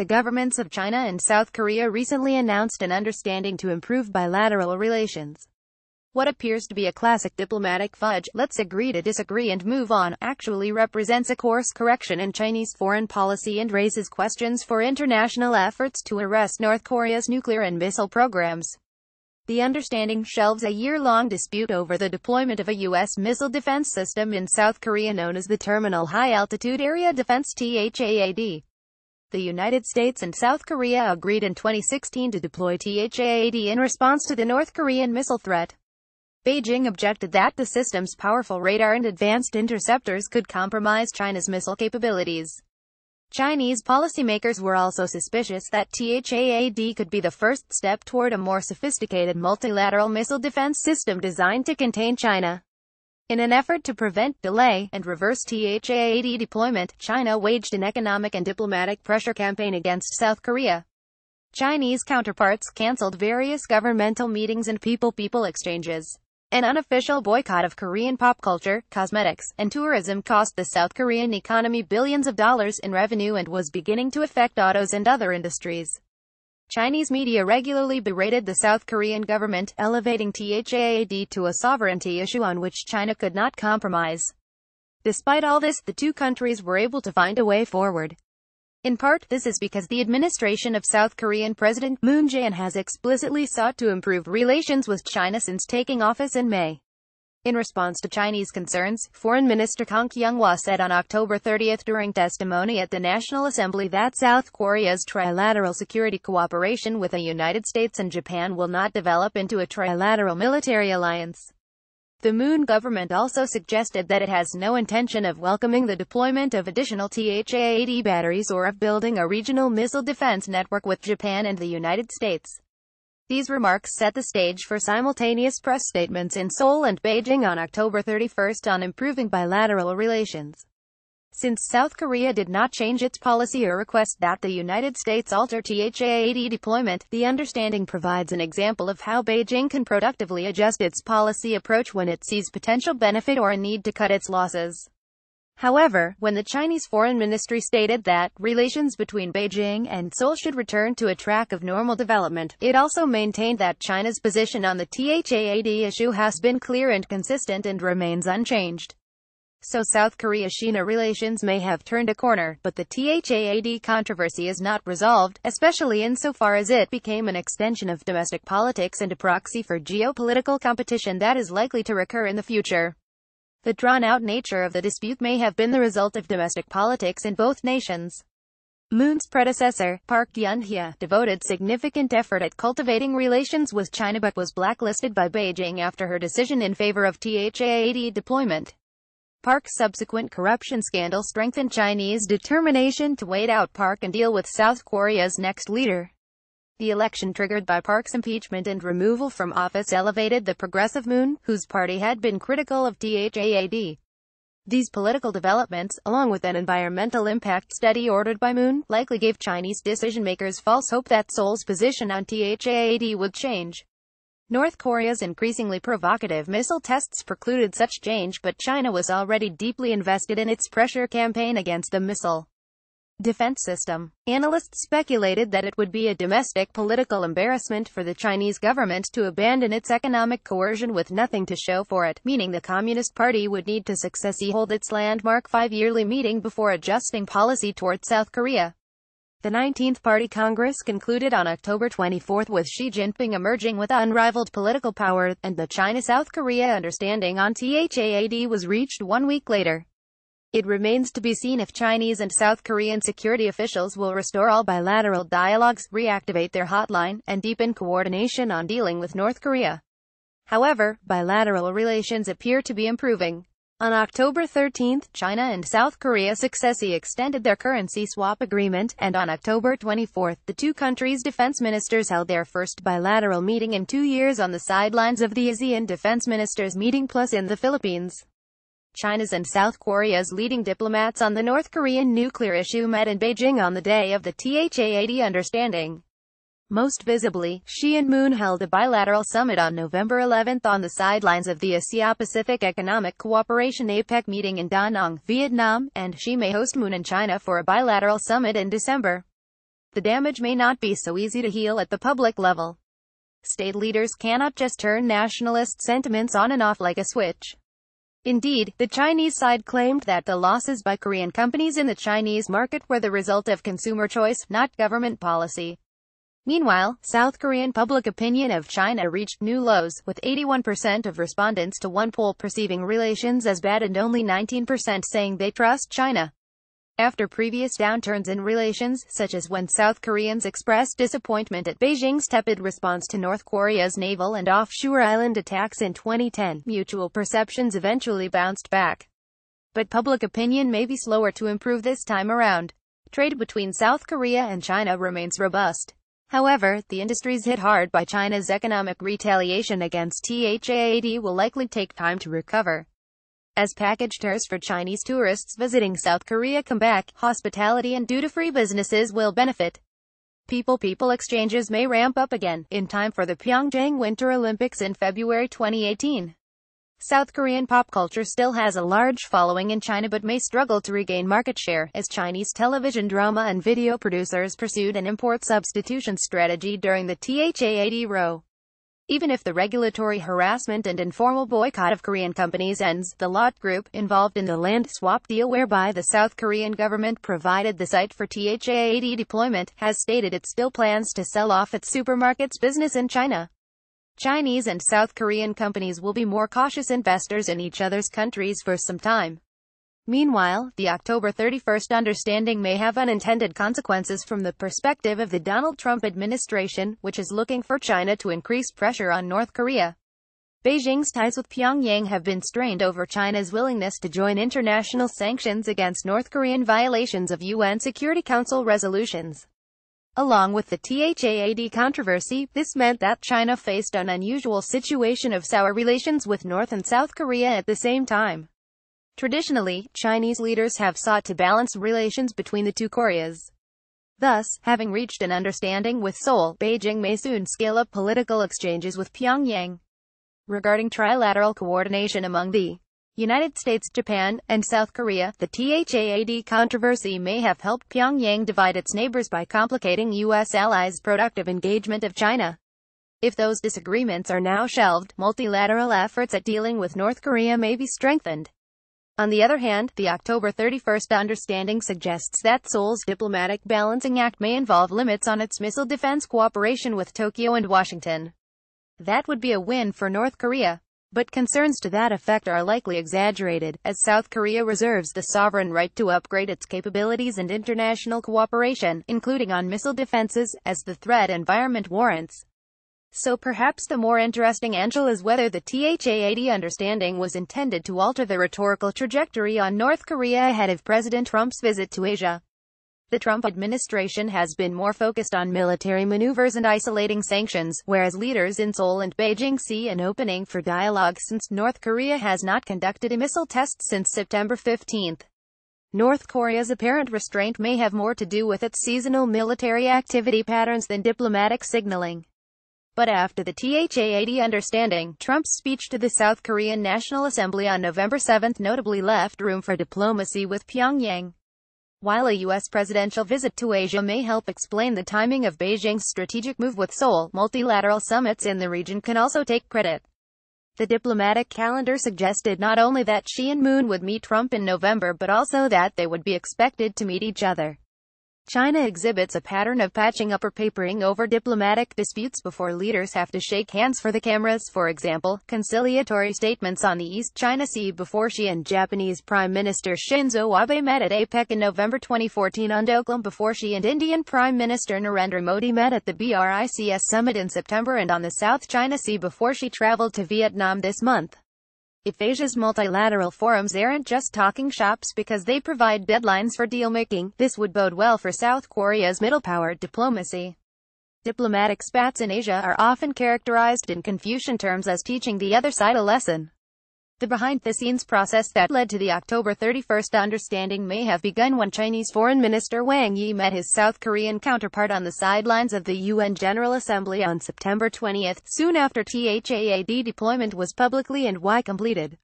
The governments of China and South Korea recently announced an understanding to improve bilateral relations. What appears to be a classic diplomatic fudge, let's agree to disagree and move on, actually represents a course correction in Chinese foreign policy and raises questions for international efforts to arrest North Korea's nuclear and missile programs. The understanding shelves a year-long dispute over the deployment of a U.S. missile defense system in South Korea known as the Terminal High Altitude Area Defense THAAD. The United States and South Korea agreed in 2016 to deploy THAAD in response to the North Korean missile threat. Beijing objected that the system's powerful radar and advanced interceptors could compromise China's missile capabilities. Chinese policymakers were also suspicious that THAAD could be the first step toward a more sophisticated multilateral missile defense system designed to contain China. In an effort to prevent delay and reverse THAAD deployment, China waged an economic and diplomatic pressure campaign against South Korea. Chinese counterparts canceled various governmental meetings and people-people exchanges. An unofficial boycott of Korean pop culture, cosmetics, and tourism cost the South Korean economy billions of dollars in revenue and was beginning to affect autos and other industries. Chinese media regularly berated the South Korean government, elevating THAAD to a sovereignty issue on which China could not compromise. Despite all this, the two countries were able to find a way forward. In part, this is because the administration of South Korean President Moon Jae-in has explicitly sought to improve relations with China since taking office in May. In response to Chinese concerns, Foreign Minister Kang Kyung-hwa said on October 30 during testimony at the National Assembly that South Korea's trilateral security cooperation with the United States and Japan will not develop into a trilateral military alliance. The Moon government also suggested that it has no intention of welcoming the deployment of additional THA-80 batteries or of building a regional missile defense network with Japan and the United States. These remarks set the stage for simultaneous press statements in Seoul and Beijing on October 31 on improving bilateral relations. Since South Korea did not change its policy or request that the United States alter tha deployment, the understanding provides an example of how Beijing can productively adjust its policy approach when it sees potential benefit or a need to cut its losses. However, when the Chinese Foreign Ministry stated that relations between Beijing and Seoul should return to a track of normal development, it also maintained that China's position on the THAAD issue has been clear and consistent and remains unchanged. So South Korea-China relations may have turned a corner, but the THAAD controversy is not resolved, especially insofar as it became an extension of domestic politics and a proxy for geopolitical competition that is likely to recur in the future. The drawn-out nature of the dispute may have been the result of domestic politics in both nations. Moon's predecessor, Park Geun-hye, devoted significant effort at cultivating relations with China but was blacklisted by Beijing after her decision in favor of THAAD deployment. Park's subsequent corruption scandal strengthened Chinese determination to wait out Park and deal with South Korea's next leader. The election triggered by Park's impeachment and removal from office elevated the progressive Moon, whose party had been critical of THAAD. These political developments, along with an environmental impact study ordered by Moon, likely gave Chinese decision-makers false hope that Seoul's position on THAAD would change. North Korea's increasingly provocative missile tests precluded such change but China was already deeply invested in its pressure campaign against the missile defense system. Analysts speculated that it would be a domestic political embarrassment for the Chinese government to abandon its economic coercion with nothing to show for it, meaning the Communist Party would need to successfully hold its landmark five-yearly meeting before adjusting policy toward South Korea. The 19th Party Congress concluded on October 24 with Xi Jinping emerging with unrivaled political power, and the China-South Korea understanding on THAAD was reached one week later. It remains to be seen if Chinese and South Korean security officials will restore all bilateral dialogues, reactivate their hotline, and deepen coordination on dealing with North Korea. However, bilateral relations appear to be improving. On October 13, China and South Korea successively extended their currency swap agreement, and on October 24, the two countries' defense ministers held their first bilateral meeting in two years on the sidelines of the ASEAN defense ministers meeting plus in the Philippines. China's and South Korea's leading diplomats on the North Korean nuclear issue met in Beijing on the day of the THA-80 understanding. Most visibly, Xi and Moon held a bilateral summit on November 11 on the sidelines of the Asia-Pacific Economic Cooperation APEC meeting in Da Nang, Vietnam, and Xi may host Moon in China for a bilateral summit in December. The damage may not be so easy to heal at the public level. State leaders cannot just turn nationalist sentiments on and off like a switch. Indeed, the Chinese side claimed that the losses by Korean companies in the Chinese market were the result of consumer choice, not government policy. Meanwhile, South Korean public opinion of China reached new lows, with 81% of respondents to one poll perceiving relations as bad and only 19% saying they trust China. After previous downturns in relations, such as when South Koreans expressed disappointment at Beijing's tepid response to North Korea's naval and offshore island attacks in 2010, mutual perceptions eventually bounced back. But public opinion may be slower to improve this time around. Trade between South Korea and China remains robust. However, the industries hit hard by China's economic retaliation against THAAD will likely take time to recover as package tours for Chinese tourists visiting South Korea come back, hospitality and duty-free businesses will benefit. People-people exchanges may ramp up again, in time for the Pyeongchang Winter Olympics in February 2018. South Korean pop culture still has a large following in China but may struggle to regain market share, as Chinese television drama and video producers pursued an import substitution strategy during the THAAD row. Even if the regulatory harassment and informal boycott of Korean companies ends, the Lot Group, involved in the land swap deal whereby the South Korean government provided the site for THA-80 deployment, has stated it still plans to sell off its supermarkets business in China. Chinese and South Korean companies will be more cautious investors in each other's countries for some time. Meanwhile, the October 31st understanding may have unintended consequences from the perspective of the Donald Trump administration, which is looking for China to increase pressure on North Korea. Beijing's ties with Pyongyang have been strained over China's willingness to join international sanctions against North Korean violations of UN Security Council resolutions. Along with the THAAD controversy, this meant that China faced an unusual situation of sour relations with North and South Korea at the same time. Traditionally, Chinese leaders have sought to balance relations between the two Koreas. Thus, having reached an understanding with Seoul, Beijing may soon scale up political exchanges with Pyongyang. Regarding trilateral coordination among the United States, Japan, and South Korea, the THAAD controversy may have helped Pyongyang divide its neighbors by complicating U.S. allies' productive engagement of China. If those disagreements are now shelved, multilateral efforts at dealing with North Korea may be strengthened. On the other hand, the October 31st understanding suggests that Seoul's diplomatic balancing act may involve limits on its missile defense cooperation with Tokyo and Washington. That would be a win for North Korea. But concerns to that effect are likely exaggerated, as South Korea reserves the sovereign right to upgrade its capabilities and international cooperation, including on missile defenses, as the threat environment warrants. So perhaps the more interesting angle is whether the THAAD understanding was intended to alter the rhetorical trajectory on North Korea ahead of President Trump's visit to Asia. The Trump administration has been more focused on military maneuvers and isolating sanctions, whereas leaders in Seoul and Beijing see an opening for dialogue since North Korea has not conducted a missile test since September 15. North Korea's apparent restraint may have more to do with its seasonal military activity patterns than diplomatic signaling. But after the THAAD 80 understanding, Trump's speech to the South Korean National Assembly on November 7 notably left room for diplomacy with Pyongyang. While a U.S. presidential visit to Asia may help explain the timing of Beijing's strategic move with Seoul, multilateral summits in the region can also take credit. The diplomatic calendar suggested not only that Xi and Moon would meet Trump in November but also that they would be expected to meet each other. China exhibits a pattern of patching up or papering over diplomatic disputes before leaders have to shake hands for the cameras, for example, conciliatory statements on the East China Sea before she and Japanese Prime Minister Shinzo Abe met at APEC in November 2014 on Doklam before she and Indian Prime Minister Narendra Modi met at the BRICS summit in September and on the South China Sea before she traveled to Vietnam this month. If Asia's multilateral forums aren't just talking shops because they provide deadlines for deal-making, this would bode well for South Korea's middle-powered diplomacy. Diplomatic spats in Asia are often characterized in Confucian terms as teaching the other side a lesson. The behind-the-scenes process that led to the October 31 understanding may have begun when Chinese Foreign Minister Wang Yi met his South Korean counterpart on the sidelines of the UN General Assembly on September 20, soon after THAAD deployment was publicly and Y completed.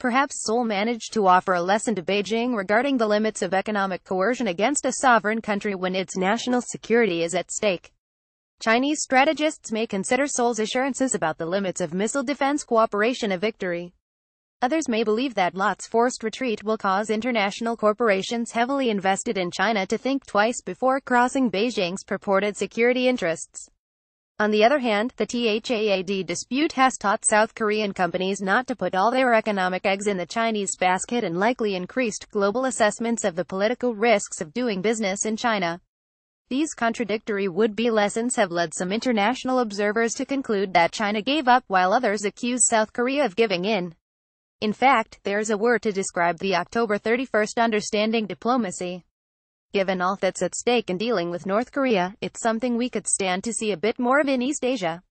Perhaps Seoul managed to offer a lesson to Beijing regarding the limits of economic coercion against a sovereign country when its national security is at stake. Chinese strategists may consider Seoul's assurances about the limits of missile defense cooperation a victory. Others may believe that Lot's forced retreat will cause international corporations heavily invested in China to think twice before crossing Beijing's purported security interests. On the other hand, the THAAD dispute has taught South Korean companies not to put all their economic eggs in the Chinese basket and likely increased global assessments of the political risks of doing business in China. These contradictory would-be lessons have led some international observers to conclude that China gave up while others accuse South Korea of giving in. In fact, there's a word to describe the October 31st understanding diplomacy. Given all that's at stake in dealing with North Korea, it's something we could stand to see a bit more of in East Asia.